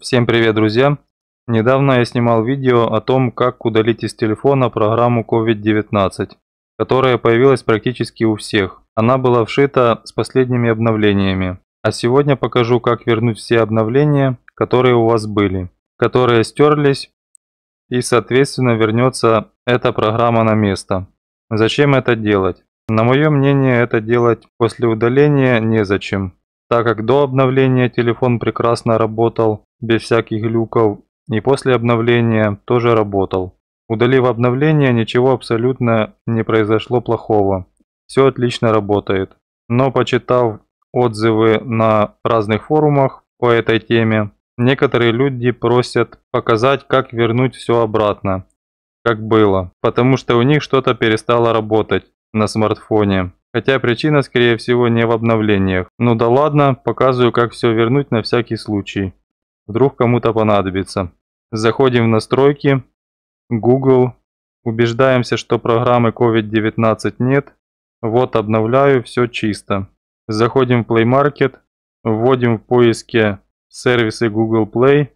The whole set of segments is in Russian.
Всем привет, друзья! Недавно я снимал видео о том, как удалить из телефона программу COVID-19, которая появилась практически у всех. Она была вшита с последними обновлениями. А сегодня покажу, как вернуть все обновления, которые у вас были, которые стерлись и соответственно вернется эта программа на место. Зачем это делать? На мое мнение, это делать после удаления незачем, так как до обновления телефон прекрасно работал, без всяких люков и после обновления тоже работал. Удалив обновление, ничего абсолютно не произошло плохого. Все отлично работает. Но почитав отзывы на разных форумах по этой теме, некоторые люди просят показать, как вернуть все обратно, как было, потому что у них что-то перестало работать на смартфоне. Хотя причина, скорее всего, не в обновлениях. Ну да ладно, показываю, как все вернуть на всякий случай. Вдруг кому-то понадобится. Заходим в настройки, Google, убеждаемся, что программы COVID-19 нет. Вот обновляю, все чисто. Заходим в Play Market, вводим в поиске сервисы Google Play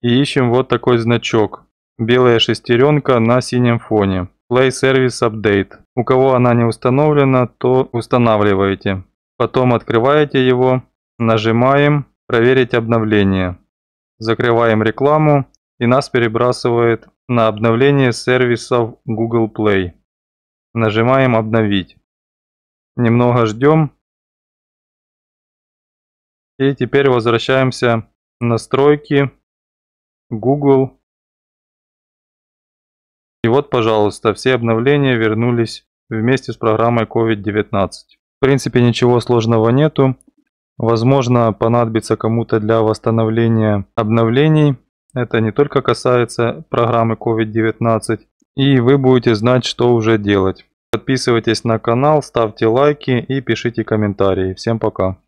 и ищем вот такой значок. Белая шестеренка на синем фоне. Play Service Update. У кого она не установлена, то устанавливаете. Потом открываете его, нажимаем «Проверить обновление» закрываем рекламу и нас перебрасывает на обновление сервисов Google Play. Нажимаем «Обновить». Немного ждем. И теперь возвращаемся в настройки Google. И вот, пожалуйста, все обновления вернулись вместе с программой COVID-19. В принципе, ничего сложного нету возможно понадобится кому-то для восстановления обновлений. Это не только касается программы COVID-19. И вы будете знать, что уже делать. Подписывайтесь на канал, ставьте лайки и пишите комментарии. Всем пока.